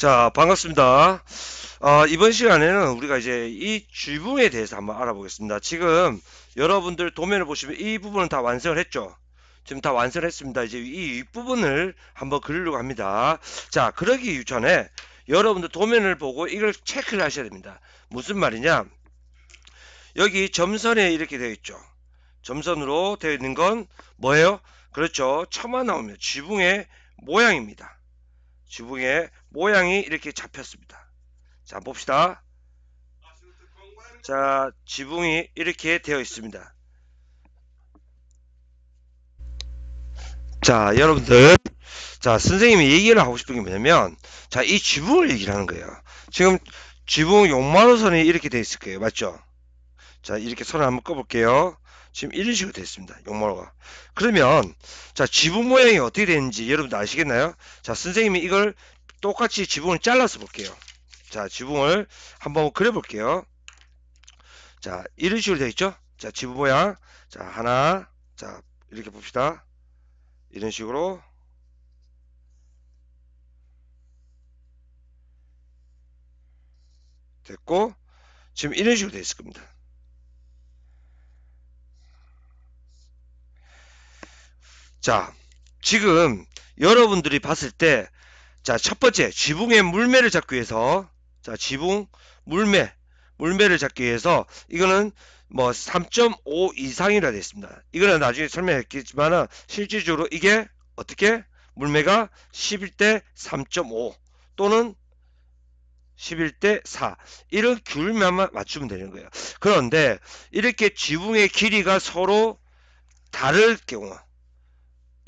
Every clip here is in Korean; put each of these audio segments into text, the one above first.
자 반갑습니다 아, 이번 시간에는 우리가 이제 이 지붕에 대해서 한번 알아보겠습니다 지금 여러분들 도면을 보시면 이 부분은 다 완성을 했죠 지금 다 완성을 했습니다 이제 이 윗부분을 한번 그리려고 합니다 자 그러기 전에 여러분들 도면을 보고 이걸 체크를 하셔야 됩니다 무슨 말이냐 여기 점선에 이렇게 되어 있죠 점선으로 되어 있는 건 뭐예요 그렇죠 처마 나오면 지붕의 모양입니다 지붕의 모양이 이렇게 잡혔습니다. 자 봅시다. 자 지붕이 이렇게 되어 있습니다. 자 여러분들 자 선생님이 얘기를 하고 싶은 게 뭐냐면 자 이 지붕을 얘기를 하는 거예요. 지금 지붕 용마노선이 이렇게 되어 있을 거예요. 맞죠? 자 이렇게 선을 한번 꺼볼게요. 지금 이런 식으로 됐습니다. 용모가. 그러면 자 지붕 모양이 어떻게 되는지 여러분들 아시겠나요? 자 선생님이 이걸 똑같이 지붕을 잘라서 볼게요. 자 지붕을 한번 그려볼게요. 자 이런 식으로 되어 있죠? 자 지붕 모양 자 하나 자 이렇게 봅시다. 이런 식으로 됐고 지금 이런 식으로 되어 있을 겁니다. 자, 지금 여러분들이 봤을 때, 자, 첫 번째, 지붕에 물매를 잡기 위해서, 자, 지붕, 물매, 물매를 잡기 위해서, 이거는 뭐 3.5 이상이라 되있습니다 이거는 나중에 설명했겠지만, 실질적으로 이게 어떻게? 물매가 11대 3.5 또는 11대 4 이런 규율만 맞추면 되는 거예요 그런데 이렇게 지붕의 길이가 서로 다를 경우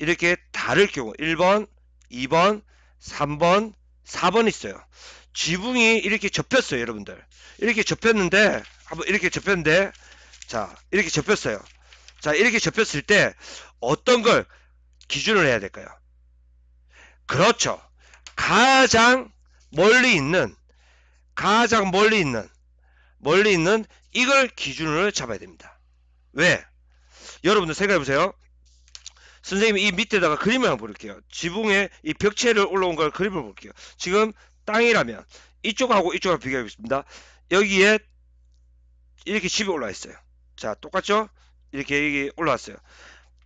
이렇게 다를 경우 1번, 2번, 3번, 4번 있어요. 지붕이 이렇게 접혔어요, 여러분들. 이렇게 접혔는데 한번 이렇게 접혔는데 자, 이렇게 접혔어요. 자, 이렇게 접혔을 때 어떤 걸 기준을 해야 될까요? 그렇죠. 가장 멀리 있는 가장 멀리 있는 멀리 있는 이걸 기준으로 잡아야 됩니다. 왜? 여러분들 생각해 보세요. 선생님 이이 밑에다가 그림을 한번 볼게요. 지붕에 이 벽체를 올라온 걸 그림을 볼게요. 지금 땅이라면 이쪽하고 이쪽을 비교해 보겠습니다. 여기에 이렇게 집이 올라 와 있어요. 자, 똑같죠? 이렇게 여기 올라왔어요.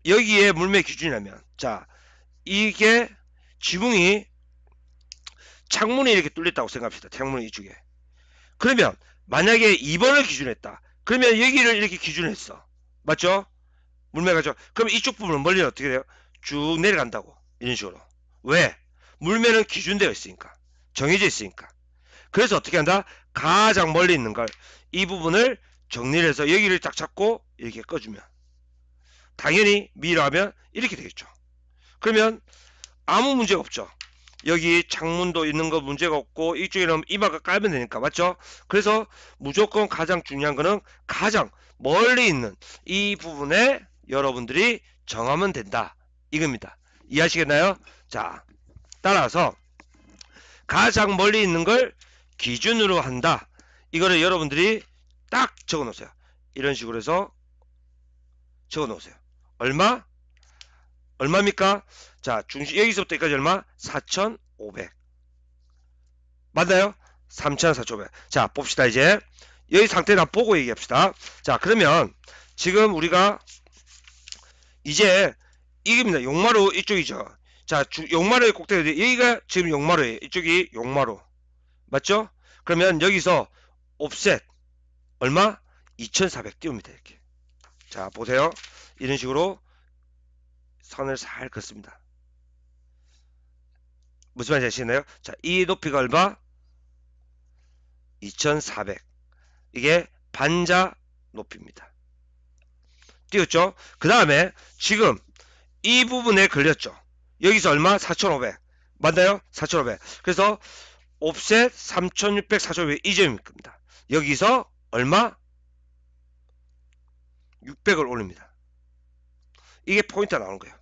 여기에 물매 기준이라면 자, 이게 지붕이 창문이 이렇게 뚫렸다고 생각합시다. 창문이 이쪽에. 그러면 만약에 2번을 기준했다. 그러면 여기를 이렇게 기준했어. 맞죠? 물매가죠. 그럼 이쪽 부분은 멀리 어떻게 돼요? 쭉 내려간다고 이런 식으로. 왜? 물매는 기준되어 있으니까 정해져 있으니까. 그래서 어떻게 한다? 가장 멀리 있는 걸 이 부분을 정리를 해서 여기를 딱 잡고 이렇게 꺼주면 당연히 미라면 이렇게 되겠죠. 그러면 아무 문제 가 없죠. 여기 창문도 있는 거 문제가 없고 이쪽에는 이마가 깔면 되니까 맞죠? 그래서 무조건 가장 중요한 거는 가장 멀리 있는 이 부분에 여러분들이 정하면 된다. 이겁니다. 이해하시겠나요? 자, 따라서 가장 멀리 있는 걸 기준으로 한다. 이거를 여러분들이 딱 적어 놓으세요. 이런 식으로 해서 적어 놓으세요. 얼마? 얼마입니까? 자, 중심 여기서부터 여기까지 얼마? 4,500. 맞나요? 3,400. 자, 봅시다 이제. 여기 상태 나 보고 얘기합시다. 자, 그러면 지금 우리가 이제 이깁니다. 용마루 이쪽이죠. 자, 용마루의 꼭대기 여기가 지금 용마루예요. 이쪽이 용마루. 맞죠? 그러면 여기서 옵셋 얼마? 2400 띄웁니다. 이렇게. 자, 보세요. 이런 식으로 선을 살 긋습니다. 무슨 말인지 아시나요? 자, 이 높이가 얼마? 2400. 이게 반자 높이입니다. 띄웠죠 그 다음에 지금 이 부분에 걸렸죠 여기서 얼마 4500 맞나요 4500 그래서 옵셋 3600 4500 이 점입니다 여기서 얼마 600을 올립니다 이게 포인트가 나오는 거예요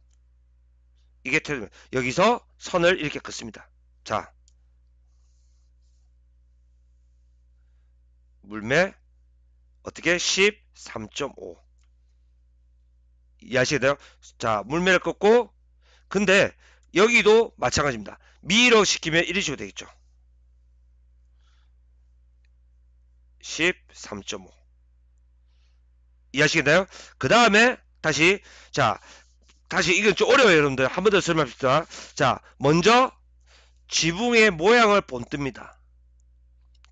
이게 틀리면 여기서 선을 이렇게 긋습니다 자 물매 어떻게 13.5 이해하시겠나요? 자, 물매를 꺾고 근데 여기도 마찬가지입니다. 미로 시키면 이런 식으로 되겠죠. 13.5 이해하시겠나요? 그 다음에 다시 자 다시 이건 좀 어려워요 여러분들 한 번 더 설명합시다 자 먼저 지붕의 모양을 본뜹니다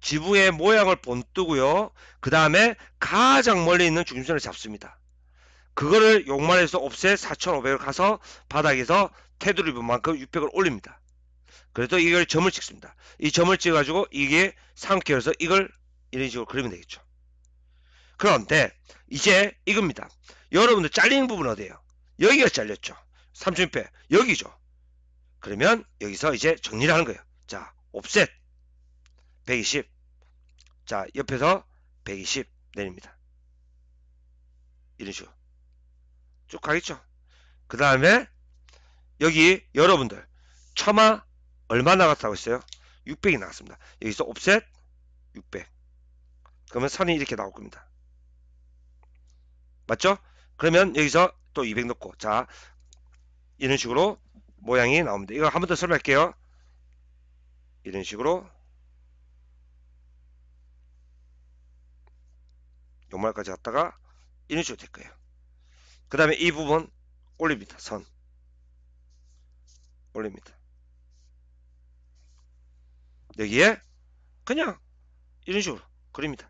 지붕의 모양을 본뜨고요 그 다음에 가장 멀리 있는 중심선을 잡습니다 그거를 욕만해서 옵셋 4,500을 가서 바닥에서 테두리 부만큼 600을 올립니다. 그래서 이걸 점을 찍습니다. 이 점을 찍어가지고 이게 3 삼켜서 이걸 이런 식으로 그리면 되겠죠. 그런데 이제 이겁니다. 여러분들 잘린 부분 어디예요? 여기가 잘렸죠. 3,600 여기죠. 그러면 여기서 이제 정리를 하는 거예요. 자, 옵셋 120. 자, 옆에서 120 내립니다. 이런 식으로. 쭉 가겠죠. 그 다음에 여기 여러분들 처마 얼마 나갔다고 했어요? 600이 나왔습니다. 여기서 옵셋 600. 그러면 선이 이렇게 나올 겁니다. 맞죠? 그러면 여기서 또 200 넣고 자 이런 식으로 모양이 나옵니다. 이거 한 번 더 설명할게요. 이런 식으로 연말까지 왔다가 이런 식으로 될 거예요. 그 다음에 이 부분 올립니다. 선 올립니다. 여기에 그냥 이런 식으로 그립니다.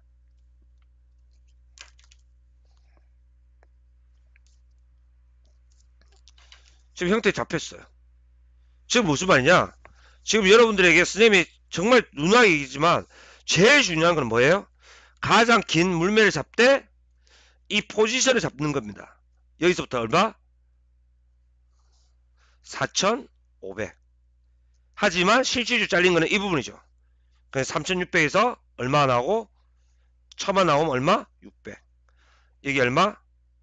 지금 형태 잡혔어요. 지금 무슨 말이냐? 지금 여러분들에게 스님이 정말 누나 얘기지만 제일 중요한 건 뭐예요? 가장 긴 물매를 잡되 이 포지션을 잡는 겁니다. 여기서부터 얼마? 4,500. 하지만 실질적으로 잘린 거는 이 부분이죠. 그래서 3,600에서 얼마 나오고 1 0 0 0만 나오면 얼마? 600. 여기 얼마?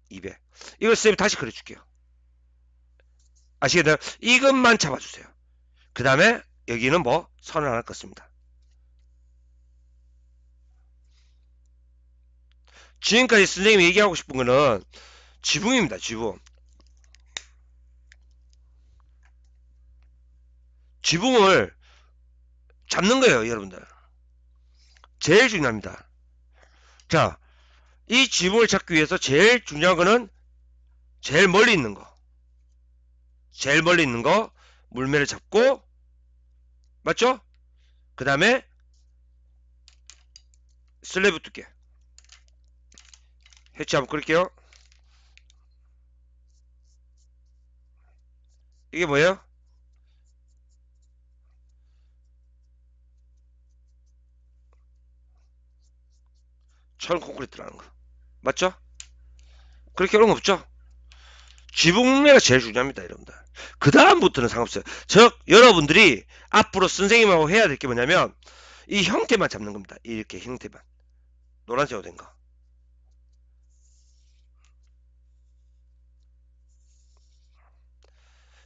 200. 이걸 선 쌤이 다시 그려줄게요. 아시겠나요? 이것만 잡아주세요. 그 다음에 여기는 뭐 선을 하나 껐습니다. 지금까지 선생님이 얘기하고 싶은 거는 지붕입니다. 지붕. 지붕을 잡는 거예요. 여러분들. 제일 중요합니다. 자, 이 지붕을 잡기 위해서 제일 중요한 거는 제일 멀리 있는 거. 제일 멀리 있는 거 물매를 잡고 맞죠? 그 다음에 슬래브 두께 해체 한번 끌게요 이게 뭐예요? 철 콘크리트라는 거 맞죠? 그렇게 어려운 거 없죠? 지붕매가 제일 중요합니다 여러분들 그 다음부터는 상관없어요 즉 여러분들이 앞으로 선생님하고 해야 될 게 뭐냐면 이 형태만 잡는 겁니다 이렇게 형태만 노란색으로 된거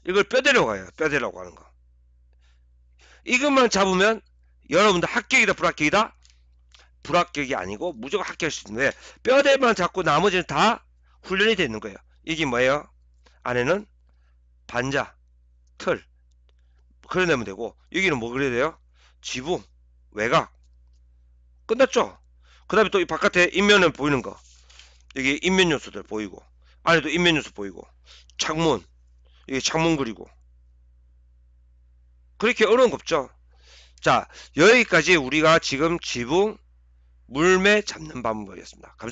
이걸 뼈대라고 해요. 뼈대라고 하는 거. 이것만 잡으면 여러분들 합격이다 불합격이다? 불합격이 아니고 무조건 합격할 수 있는데 뼈대만 잡고 나머지는 다 훈련이 되는 거예요. 이게 뭐예요? 안에는 반자, 틀 그려내면 되고 여기는 뭐 그려야 돼요? 지붕, 외곽 끝났죠? 그 다음에 또 이 바깥에 인면을 보이는 거 여기 인면 요소들 보이고 안에도 인면 요소 보이고 창문 이게 창문 그리고 그렇게 어려운 거 없죠 자 여기까지 우리가 지금 지붕 물매 잡는 방법이었습니다 감사합니다